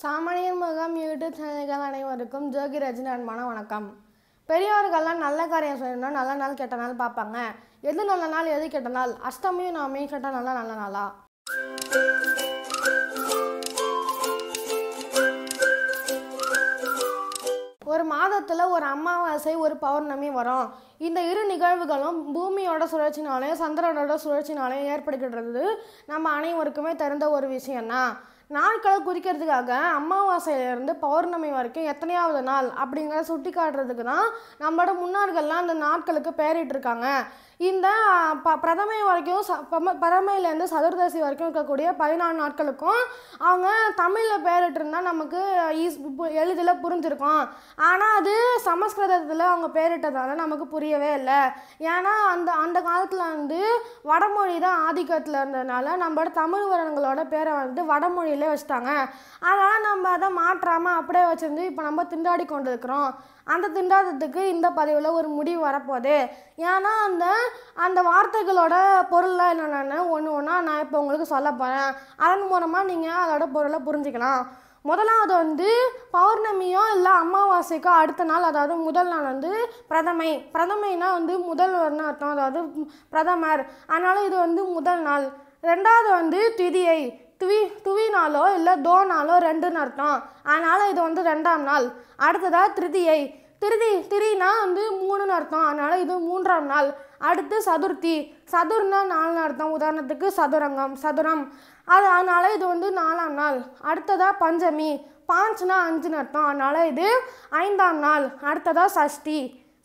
சாமானியர் முகாம் யூடியூப் சேனல்கள் அனைவருக்கும் ரஜினி அன்பான வணக்கம் பெரியவர்கள்லாம் நல்ல காரியம் சொல்லணும்னா நல்ல நாள் கெட்ட நாள் பார்ப்பாங்க எது நல்ல நாள் எது கெட்ட நாள் அஷ்டமியும் நாமையும் கெட்ட நாள் நல்ல நாளா ஒரு மாதத்தில் ஒரு அமாவாசை ஒரு பௌர்ணமி வரும் இந்த இரு நிகழ்வுகளும் பூமியோட சுழற்சினாலேயும் சந்திரனோட சுழற்சினாலேயும் ஏற்படுகின்றது நம்ம அனைவருக்குமே தெரிந்த ஒரு விஷயம்தான் நாட்களை குறிக்கிறதுக்காக அமாவாசையிலேருந்து பௌர்ணமி வரைக்கும் எத்தனையாவது நாள் அப்படிங்கிறத சுட்டி காட்டுறதுக்கு தான் நம்மளோட முன்னோர்கள்லாம் அந்த நாட்களுக்கு பெயரிட்டிருக்காங்க இந்த ப பிரதமை வரைக்கும் ச பிரமையிலேருந்து சதுர்தசி வரைக்கும் இருக்கக்கூடிய பதினாலு நாட்களுக்கும் அவங்க தமிழில் பேரிட்டிருந்தா நமக்கு ஈஸ் எளிதில் புரிஞ்சிருக்கும் ஆனால் அது சமஸ்கிருதத்தில் அவங்க பேரிட்டதால் நமக்கு புரியவே இல்லை ஏன்னா அந்த அந்த காலத்தில் வந்து வடமொழி தான் ஆதிக்கத்தில் இருந்ததுனால நம்மளோட தமிழ் வரங்களோட பேரை வந்து வடமொழியிலே வச்சுட்டாங்க அதனால் நம்ம அதை மாற்றாமல் அப்படியே வச்சுருந்து இப்போ நம்ம திண்டாடி கொண்டு இருக்கிறோம் அந்த திண்டாட்டத்துக்கு இந்த பதிவில் ஒரு முடிவு வரப்போகுது ஏன்னா அந்த அந்த வார்த்தைகளோட பொருள்லாம் என்னென்னு ஒன்று ஒன்றா நான் இப்போ உங்களுக்கு சொல்ல போகிறேன் அதன் மூலமாக நீங்கள் அதோட பொருளை புரிஞ்சுக்கலாம் முதலாவது வந்து பௌர்ணமியோ இல்லை அமாவாசைக்கோ அடுத்த நாள் அதாவது முதல் நாள் வந்து பிரதமை பிரதமைனா வந்து முதல்வர்னு அர்த்தம் அதாவது பிரதமர் அதனால் இது வந்து முதல் நாள் ரெண்டாவது வந்து திதியை துவி துவினாலோ இல்லை தோனாலோ ரெண்டுன்னு அர்த்தம் அதனால் இது வந்து ரெண்டாம் நாள் அடுத்ததாக திருதியை திருதி திரினா வந்து மூணுன்னு அர்த்தம் அதனால் இது மூன்றாம் நாள் அடுத்து சதுர்த்தி சதுர்னா நாலுன்னு அர்த்தம் உதாரணத்துக்கு சதுரங்கம் சதுரம் அது அதனால் இது வந்து நாலாம் நாள் அடுத்ததாக பஞ்சமி பாஞ்சுனா அஞ்சுன்னு அர்த்தம் அதனால் இது ஐந்தாம் நாள் அடுத்ததாக சஷ்டி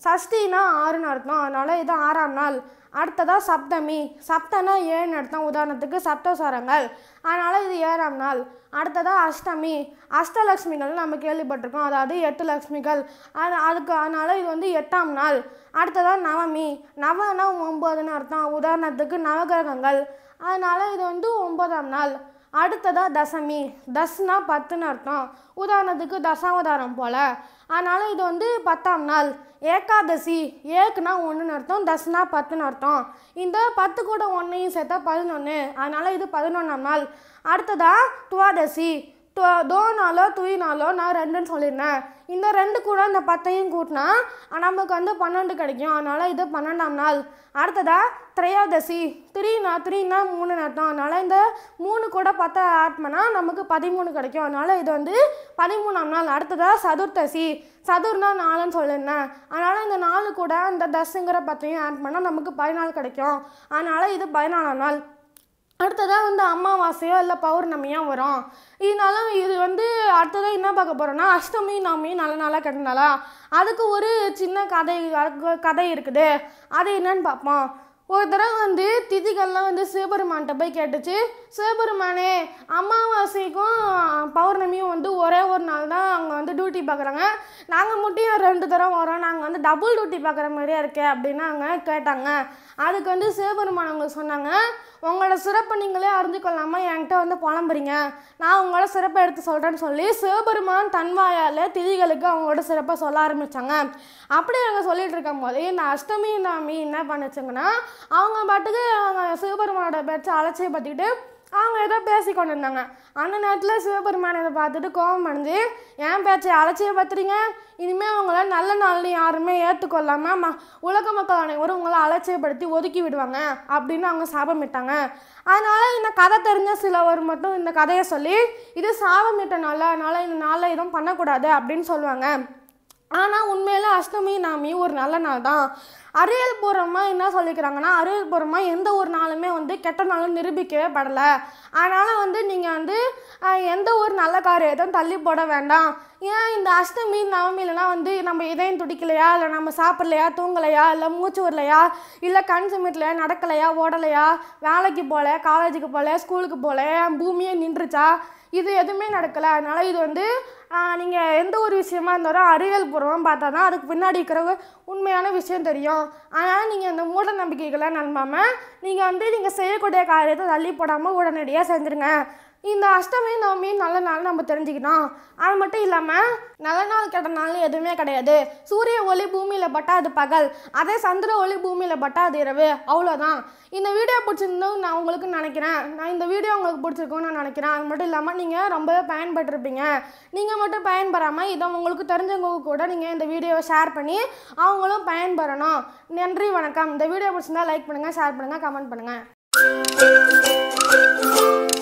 சஷ்டினா ஆறுன்னு அர்த்தம் அதனால் இது ஆறாம் நாள் அடுத்ததாக சப்தமி சப்தனா ஏழுன்னு அர்த்தம் உதாரணத்துக்கு சப்தஸ்வரங்கள் அதனால் இது ஏழாம் நாள் அடுத்ததாக அஷ்டமி அஷ்டலக்ஷ்மிகள் நம்ம கேள்விப்பட்டிருக்கோம் அதாவது எட்டு லக்ஷ்மிகள் அது அதுக்கு அதனால் இது வந்து எட்டாம் நாள் அடுத்ததாக நவமி நவனா ஒம்பதுன்னு அர்த்தம் உதாரணத்துக்கு நவகிரகங்கள் அதனால் இது வந்து ஒன்பதாம் நாள் அடுத்ததாக தசமி தஸ்னா பத்துன்னு அர்த்தம் உதாரணத்துக்கு தசாவதாரம் போல் அதனால் இது வந்து பத்தாம் நாள் ஏகாதசி ஏக்குனா ஒன்றுன்னு அர்த்தம் தஸ்னா பத்துன்னு அர்த்தம் இந்த பத்து கூட ஒன்றையும் சேர்த்தா பதினொன்று அதனால் இது பதினொன்றாம் நாள் அடுத்ததாக துவாதசி தோனாலோ துயினாலோ நான் ரெண்டுன்னு சொல்லியிருந்தேன் இந்த ரெண்டு கூட இந்த பத்தையும் கூட்டினா நமக்கு வந்து பன்னெண்டு கிடைக்கும் அதனால் இது பன்னெண்டாம் நாள் அடுத்ததா திரையோதசி த்ரீனா த்ரீனா மூணு அர்த்தம் அதனால் இந்த மூணு கூட பத்தை ஆட் பண்ணால் நமக்கு பதிமூணு கிடைக்கும் அதனால் இது வந்து பதிமூணாம் நாள் அடுத்ததா சதுர்த்தசி சதுர்னா நாலுன்னு சொல்லியிருந்தேன் அதனால் இந்த நாலு கூட இந்த தசுங்கிற பத்தையும் ஆட் பண்ணால் நமக்கு பதினாலு கிடைக்கும் அதனால் இது பதினாலாம் நாள் அடுத்ததாக வந்து அமாவாசையோ இல்லை பௌர்ணமியோ வரும் இதனால இது வந்து அடுத்ததாக என்ன பார்க்க போகிறோன்னா அஷ்டமி நவமி நல்ல நாளாக கட்டினாலா அதுக்கு ஒரு சின்ன கதை கதை இருக்குது அது என்னன்னு பார்ப்போம் ஒரு தடவை வந்து திதிகள்லாம் வந்து சிவபெருமான்கிட்ட போய் கேட்டுச்சு சிவபெருமானே அமாவாசைக்கும் பௌர்ணமியும் வந்து ஒரே ஒரு நாள் தான் அவங்க வந்து டியூட்டி பார்க்குறாங்க நாங்கள் மட்டும் ரெண்டு தடவை வரோம் நாங்கள் வந்து டபுள் டியூட்டி பார்க்குற மாதிரியா இருக்கே அப்படின்னு அவங்க கேட்டாங்க அதுக்கு வந்து சிவபெருமான் அவங்க சொன்னாங்க உங்களோட சிறப்பை நீங்களே அறிஞ்சு கொள்ளாமல் என்கிட்ட வந்து புலம்புறீங்க நான் உங்களோட சிறப்பை எடுத்து சொல்கிறேன்னு சொல்லி சிவபெருமான் தன்வாயால் திதிகளுக்கு அவங்களோட சிறப்பை சொல்ல ஆரம்பித்தாங்க அப்படி அவங்க சொல்லிட்டு இருக்கும் போது இந்த அஷ்டமி நாமி என்ன பண்ணுச்சுங்கன்னா அவங்க பாட்டுக்கு அவங்க சிவபெருமானோட அலட்சியை பற்றிக்கிட்டு அவங்க ஏதோ பேசி கொண்டு இருந்தாங்க அந்த நேரத்தில் சிவபெருமான இதை பார்த்துட்டு கோபம் அடைஞ்சு ஏன் பேச்சை அலட்சியப்படுத்துறீங்க இனிமேல் உங்களை நல்ல நாள்னு யாருமே ஏற்றுக்கொள்ளாமல் ம உலக மக்கள் அனைவரும் உங்களை அலட்சியப்படுத்தி ஒதுக்கி விடுவாங்க அப்படின்னு அவங்க சாபமிட்டாங்க அதனால் இந்த கதை தெரிஞ்ச சிலவர் மட்டும் இந்த கதையை சொல்லி இது சாபமிட்ட நாள் அதனால் இந்த நாளில் எதுவும் பண்ணக்கூடாது அப்படின்னு சொல்லுவாங்க ஆனால் உண்மையில் அஷ்டமி நாமி ஒரு நல்ல நாள் தான் அறிவியல் பூர்வமாக என்ன சொல்லிக்கிறாங்கன்னா அறிவியல் பூர்வமாக எந்த ஒரு நாளுமே வந்து கெட்ட நாளும் நிரூபிக்கவே படலை அதனால் வந்து நீங்கள் வந்து எந்த ஒரு நல்ல காரியத்தையும் தள்ளி போட வேண்டாம் ஏன் இந்த அஷ்டமி நவமிலனா வந்து நம்ம இதயம் துடிக்கலையா இல்லை நம்ம சாப்பிட்லையா தூங்கலையா இல்லை மூச்சு வரலையா இல்லை கண் சிமிட்லையா நடக்கலையா ஓடலையா வேலைக்கு போகல காலேஜுக்கு போகல ஸ்கூலுக்கு போகல பூமியே நின்றுச்சா இது எதுவுமே நடக்கலை அதனால் இது வந்து நீங்கள் எந்த ஒரு விஷயமா இருந்தாலும் அறிவியல் பூர்வம் பார்த்தா தான் அதுக்கு பின்னாடி இருக்கிற உண்மையான விஷயம் தெரியும் வரும் அதனால் நீங்கள் அந்த மூட நம்பிக்கைகளை நம்பாமல் நீங்கள் வந்து நீங்கள் செய்யக்கூடிய காரியத்தை தள்ளி போடாமல் உடனடியாக செஞ்சுருங்க இந்த அஷ்டமி நவமி நல்ல நாள் நம்ம தெரிஞ்சுக்கணும் அது மட்டும் இல்லாமல் நல்ல நாள் கெட்ட நாள் எதுவுமே கிடையாது சூரிய ஒளி பூமியில் பட்டா அது பகல் அதே சந்திர ஒளி பூமியில் பட்டா அது இரவு அவ்வளோதான் இந்த வீடியோ பிடிச்சிருந்தும் நான் உங்களுக்கு நினைக்கிறேன் நான் இந்த வீடியோ உங்களுக்கு பிடிச்சிருக்கோன்னு நான் நினைக்கிறேன் அது மட்டும் இல்லாமல் நீங்கள் ரொம்பவே பயன்பட்டிருப்பீங்க நீங்கள் மட்டும் பயன்பெறாமல் இதை உங்களுக்கு தெரிஞ்சவங்க கூட நீங்கள் இந்த வீடியோவை ஷேர் பண்ணி அவங்களும் பயன்பெறணும் நன்றி வணக்கம் இந்த வீடியோ பிடிச்சிருந்தா லைக் பண்ணுங்கள் ஷேர் பண்ணுங்கள் கமெண்ட் பண்ணுங்கள்